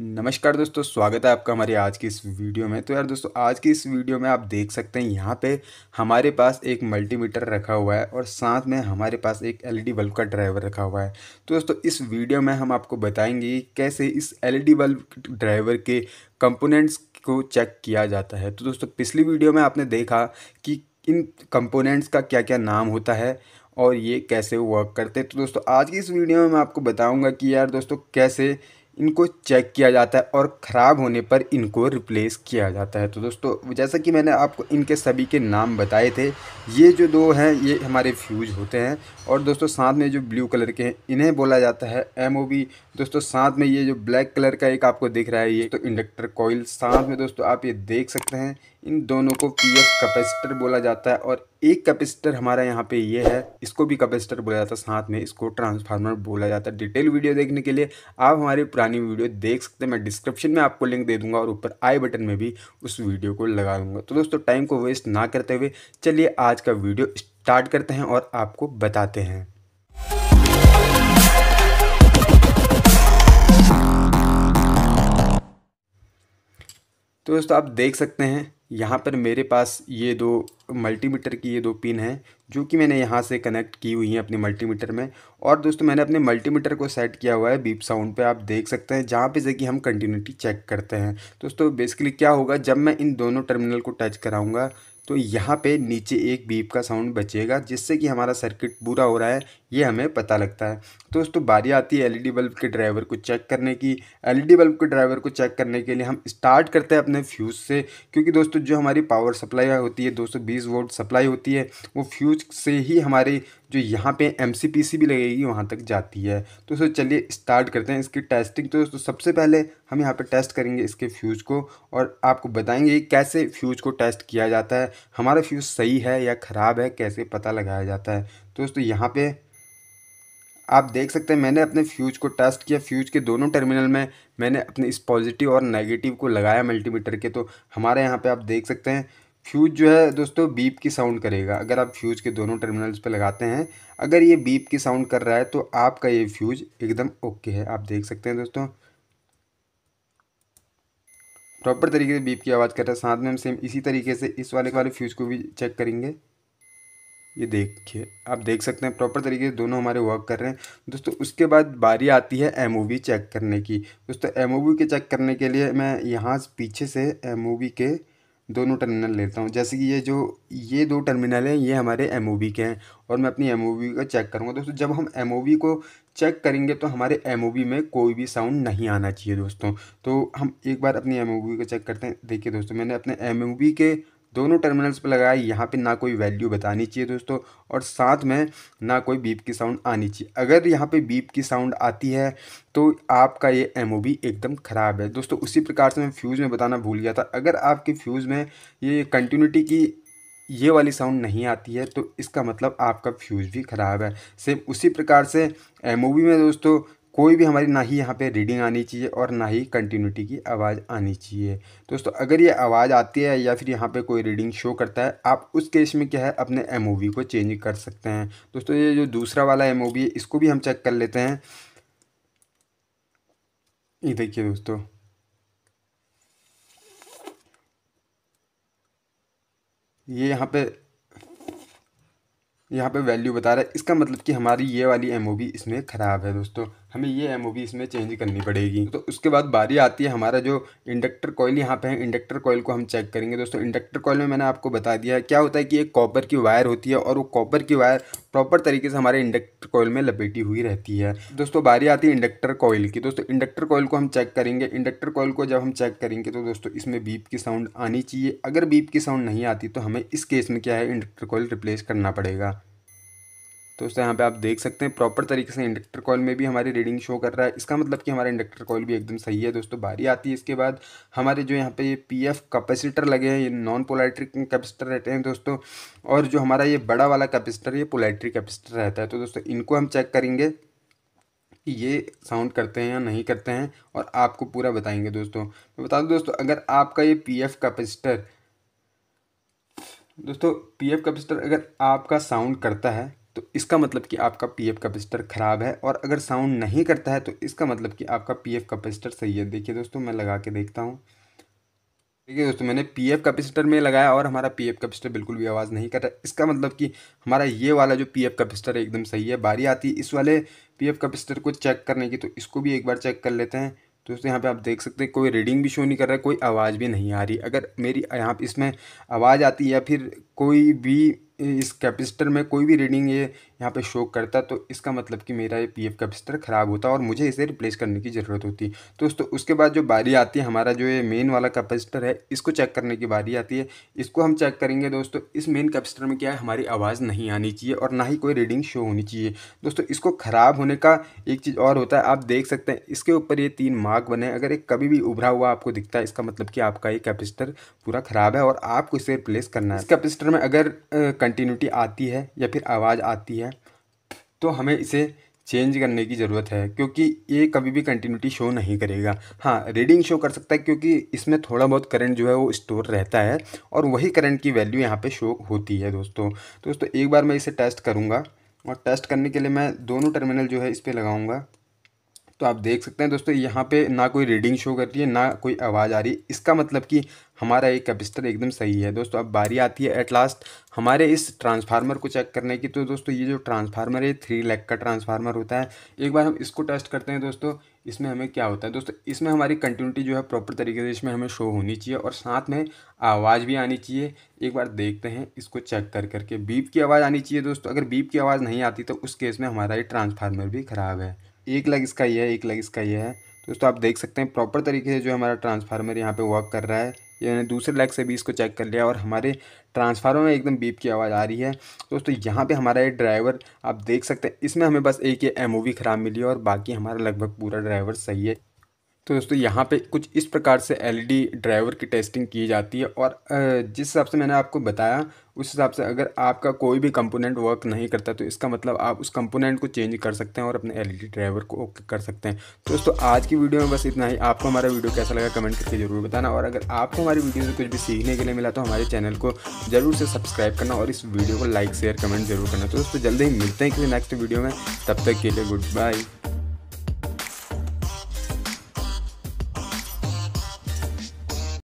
नमस्कार दोस्तों स्वागत है आपका हमारी आज की इस वीडियो में तो यार दोस्तों आज की इस वीडियो में आप देख सकते हैं यहाँ पे हमारे पास एक मल्टीमीटर रखा हुआ है और साथ में हमारे पास एक एलईडी बल्ब का ड्राइवर रखा हुआ है तो दोस्तों इस वीडियो में हम आपको बताएंगे कैसे इस एलईडी बल्ब ड्राइवर के कंपोनेंट्स को चेक किया जाता है तो दोस्तों पिछली वीडियो में आपने देखा कि इन कंपोनेंट्स का क्या क्या नाम होता है और ये कैसे वर्क करते तो दोस्तों आज की इस वीडियो में मैं आपको बताऊँगा कि यार दोस्तों कैसे इनको चेक किया जाता है और ख़राब होने पर इनको रिप्लेस किया जाता है तो दोस्तों जैसा कि मैंने आपको इनके सभी के नाम बताए थे ये जो दो हैं ये हमारे फ्यूज होते हैं और दोस्तों साथ में जो ब्लू कलर के हैं इन्हें बोला जाता है एम दोस्तों साथ में ये जो ब्लैक कलर का एक आपको दिख रहा है ये तो इंडक्टर कॉयल साथ में दोस्तों आप ये देख सकते हैं इन दोनों को पी एफ कैपेसिटर बोला जाता है और एक कैपेसिटर हमारा यहाँ पे ये है इसको भी कैपेसिटर बोला जाता है साथ में इसको ट्रांसफार्मर बोला जाता है डिटेल वीडियो देखने के लिए आप हमारी पुरानी वीडियो देख सकते हैं मैं डिस्क्रिप्शन में आपको लिंक दे दूंगा और ऊपर आई बटन में भी उस वीडियो को लगा दूंगा तो दोस्तों टाइम को वेस्ट ना करते हुए चलिए आज का वीडियो स्टार्ट करते हैं और आपको बताते हैं तो दोस्तों आप देख सकते हैं यहाँ पर मेरे पास ये दो मल्टीमीटर की ये दो पिन हैं जो कि मैंने यहाँ से कनेक्ट की हुई हैं अपने मल्टीमीटर में और दोस्तों मैंने अपने मल्टीमीटर को सेट किया हुआ है बीप साउंड पे आप देख सकते हैं जहाँ पे से कि हम कंटिन्यूटी चेक करते हैं दोस्तों बेसिकली क्या होगा जब मैं इन दोनों टर्मिनल को टच कराऊँगा तो यहाँ पे नीचे एक बीप का साउंड बचेगा जिससे कि हमारा सर्किट बुरा हो रहा है ये हमें पता लगता है तो दोस्तों बारी आती है एलईडी बल्ब के ड्राइवर को चेक करने की एलईडी बल्ब के ड्राइवर को चेक करने के लिए हम स्टार्ट करते हैं अपने फ्यूज़ से क्योंकि दोस्तों जो हमारी पावर सप्लाई होती है 220 वोल्ट सप्लाई होती है वो फ्यूज से ही हमारी जो यहाँ पे एम भी लगेगी वहाँ तक जाती है तो दोस्तों चलिए स्टार्ट करते हैं इसकी टेस्टिंग तो दोस्तों सबसे पहले हम यहाँ पर टेस्ट करेंगे इसके फ्यूज़ को और आपको बताएंगे कैसे फ्यूज़ को टेस्ट किया जाता है हमारा फ्यूज़ सही है या ख़राब है कैसे पता लगाया जाता है दोस्तों यहाँ पे आप देख सकते हैं मैंने अपने फ्यूज को टेस्ट किया फ्यूज के दोनों टर्मिनल में मैंने अपने इस पॉजिटिव और नेगेटिव को लगाया मल्टीमीटर के तो हमारे यहाँ पे आप देख सकते हैं फ्यूज जो है दोस्तों बीप की साउंड करेगा अगर आप फ्यूज के दोनों टर्मिनल्स पे लगाते हैं अगर ये बीप की साउंड कर रहा है तो आपका ये फ्यूज एकदम ओके है आप देख सकते हैं दोस्तों प्रॉपर तरीके से बीप की आवाज़ कर रहा है साथ में हम सेम इसी तरीके से इस वाले वाले फ्यूज़ को भी चेक करेंगे ये देखिए आप देख सकते हैं प्रॉपर तरीके से दोनों हमारे वर्क कर रहे हैं दोस्तों उसके बाद बारी आती है एम चेक करने की दोस्तों एम के चेक करने के लिए मैं यहाँ पीछे से एम के दोनों टर्मिनल लेता हूँ जैसे कि ये जो ये दो टर्मिनल हैं ये हमारे एम के हैं और मैं अपनी एम का चेक करूँगा दोस्तों जब हम एम को चेक करेंगे तो हमारे एम में कोई भी साउंड नहीं आना चाहिए दोस्तों तो हम एक बार अपनी एम को चेक करते हैं देखिए दोस्तों मैंने अपने एम के दोनों टर्मिनल्स पर लगाए यहाँ पे ना कोई वैल्यू बतानी चाहिए दोस्तों और साथ में ना कोई बीप की साउंड आनी चाहिए अगर यहाँ पे बीप की साउंड आती है तो आपका ये एम एकदम ख़राब है दोस्तों उसी प्रकार से मैं फ्यूज़ में बताना भूल गया था अगर आपके फ्यूज़ में ये कंटिन्यूटी की ये वाली साउंड नहीं आती है तो इसका मतलब आपका फ्यूज़ भी ख़राब है सेम उसी प्रकार से मूवी में दोस्तों कोई भी हमारी ना ही यहाँ पे रीडिंग आनी चाहिए और ना ही कंटिन्यूटी की आवाज़ आनी चाहिए दोस्तों अगर ये आवाज़ आती है या फिर यहाँ पे कोई रीडिंग शो करता है आप उस केस में क्या है अपने एम को चेंज कर सकते हैं दोस्तों ये जो दूसरा वाला एम है इसको भी हम चेक कर लेते हैं ये देखिए दोस्तों ये यहाँ पे यहाँ पे वैल्यू बता रहा है इसका मतलब कि हमारी ये वाली एम इसमें ख़राब है दोस्तों हमें ये एम इसमें चेंज करनी पड़ेगी तो उसके बाद बारी आती है हमारा जो इंडक्टर कॉयल यहाँ पे है इंडक्टर कॉयल को हम चेक करेंगे दोस्तों इंडक्टर कॉयल में मैंने आपको बता दिया है क्या होता है कि एक कॉपर की वायर होती है और वो कॉपर की वायर प्रॉपर तरीके से हमारे इंडक्टर कॉयल में लपेटी हुई रहती है दोस्तों बारी आती है इंडक्टर कॉयल की दोस्तों इंडक्टर कॉयल को हम चेक करेंगे इंडक्टर कॉयल को जब हम चेक करेंगे तो दोस्तों इसमें बीप की साउंड आनी चाहिए अगर बीप की साउंड नहीं आती तो हमें इस केस में क्या है इंडक्टर कॉयल रिप्लेस करना पड़ेगा तो उससे यहाँ पे आप देख सकते हैं प्रॉपर तरीके से इंडक्टर कॉल में भी हमारी रीडिंग शो कर रहा है इसका मतलब कि हमारा इंडक्टर कॉल भी एकदम सही है दोस्तों बारी आती है इसके बाद हमारे जो यहाँ पे ये पी एफ कैपेसिटर लगे हैं ये नॉन पोलाइट्रिक कैपेसिटर रहते हैं दोस्तों और जो हमारा ये बड़ा वाला कैपेसिटर ये पोलाइट्रिक कैपेसिटर रहता है तो दोस्तों इनको हम चेक करेंगे कि ये साउंड करते हैं या नहीं करते हैं और आपको पूरा बताएंगे दोस्तों मैं बता दूँ दोस्तों अगर आपका ये पी एफ कैपेसिटर दोस्तों पी एफ कैपेसिटर अगर आपका साउंड करता है तो इसका मतलब कि आपका पीएफ कैपेसिटर ख़राब है और अगर साउंड नहीं करता है तो इसका मतलब कि आपका पीएफ कैपेसिटर सही है देखिए दोस्तों मैं लगा के देखता हूँ देखिए दोस्तों मैंने पीएफ कैपेसिटर में लगाया और हमारा पीएफ कैपेसिटर बिल्कुल भी आवाज़ नहीं कर रहा इसका मतलब कि हमारा ये वाला जो एफ कैपेसिटर है एकदम सही है बारी आती है इस वाले एफ कैपेसिटर को चेक करने की तो इसको भी एक बार चेक कर लेते हैं दोस्तों यहाँ पे आप देख सकते हैं कोई रीडिंग भी शो नहीं कर रहा है कोई आवाज़ भी नहीं आ रही अगर मेरी यहाँ पर इसमें आवाज़ आती है या फिर कोई भी इस कैपेसिटर में कोई भी रीडिंग ये यहाँ पे शो करता तो इसका मतलब कि मेरा ये पीएफ कैपेसिटर ख़राब होता और मुझे इसे रिप्लेस करने की ज़रूरत होती तो दोस्तों उसके बाद जो बारी आती है हमारा जो ये मेन वाला कैपेसिटर है इसको चेक करने की बारी आती है इसको हम चेक करेंगे दोस्तों इस मेन कैपेसिटर में क्या है हमारी आवाज़ नहीं आनी चाहिए और ना ही कोई रीडिंग शो होनी चाहिए दोस्तों इसको ख़राब होने का एक चीज़ और होता है आप देख सकते हैं इसके ऊपर ये तीन मार्क बने अगर एक कभी भी उभरा हुआ आपको दिखता है इसका मतलब कि आपका ये कैपेसिटर पूरा ख़राब है और आपको इसे रिप्लेस करना है कैपेसिटर में अगर कंटिन्यूटी आती है या फिर आवाज़ आती है तो हमें इसे चेंज करने की ज़रूरत है क्योंकि ये कभी भी कंटिन्यूटी शो नहीं करेगा हाँ रीडिंग शो कर सकता है क्योंकि इसमें थोड़ा बहुत करंट जो है वो स्टोर रहता है और वही करंट की वैल्यू यहाँ पे शो होती है दोस्तों दोस्तों एक बार मैं इसे टेस्ट करूँगा और टेस्ट करने के लिए मैं दोनों टर्मिनल जो है इस पर लगाऊँगा तो आप देख सकते हैं दोस्तों यहाँ पे ना कोई रीडिंग शो कर रही है ना कोई आवाज़ आ रही है इसका मतलब कि हमारा ये कैपेसिटर एकदम सही है दोस्तों अब बारी आती है एट लास्ट हमारे इस ट्रांसफार्मर को चेक करने की तो दोस्तों ये जो ट्रांसफार्मर है थ्री लैक का ट्रांसफार्मर होता है एक बार हम इसको टेस्ट करते हैं दोस्तों इसमें हमें क्या होता है दोस्तों इसमें हमारी कंटिन्यूटी जो है प्रॉपर तरीके से इसमें हमें शो होनी चाहिए और साथ में आवाज़ भी आनी चाहिए एक बार देखते हैं इसको चेक कर करके बीप की आवाज़ आनी चाहिए दोस्तों अगर बीप की आवाज़ नहीं आती तो उस केस में हमारा ये ट्रांसफार्मर भी ख़राब है एक लग इसका ये है एक लग इसका ये है दोस्तों आप देख सकते हैं प्रॉपर तरीके से जो हमारा ट्रांसफार्मर यहाँ पे वर्क कर रहा है यानी दूसरे लग से भी इसको चेक कर लिया और हमारे ट्रांसफार्मर में एकदम बीप की आवाज़ आ रही है दोस्तों यहाँ पे हमारा ये ड्राइवर आप देख सकते हैं इसमें हमें बस एक ये एमओवी ख़राब मिली है और बाकी हमारा लगभग पूरा ड्राइवर सही है तो दोस्तों यहाँ पे कुछ इस प्रकार से एलईडी ड्राइवर e की टेस्टिंग की जाती है और जिस हिसाब से मैंने आपको बताया उस हिसाब से अगर आपका कोई भी कंपोनेंट वर्क नहीं करता तो इसका मतलब आप उस कंपोनेंट को चेंज कर सकते हैं और अपने एलईडी ड्राइवर e को ओके कर सकते हैं तो दोस्तों आज की वीडियो में बस इतना ही आपको हमारा वीडियो कैसा लगा कमेंट करके जरूर बताना और अगर आपको हमारी वीडियो से कुछ भी सीखने के लिए मिला तो हमारे चैनल को जरूर से सब्सक्राइब करना और इस वीडियो को लाइक शेयर कमेंट जरूर करना तो दोस्तों जल्दी ही मिलते हैं किसी नेक्स्ट वीडियो में तब तक के लिए गुड बाय